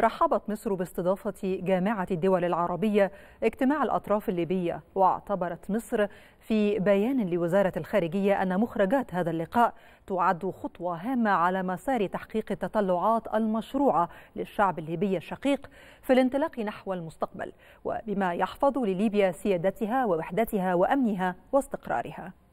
رحبت مصر باستضافة جامعة الدول العربية اجتماع الأطراف الليبية واعتبرت مصر في بيان لوزارة الخارجية أن مخرجات هذا اللقاء تعد خطوة هامة على مسار تحقيق التطلعات المشروعة للشعب الليبي الشقيق في الانطلاق نحو المستقبل وبما يحفظ لليبيا سيادتها ووحدتها وأمنها واستقرارها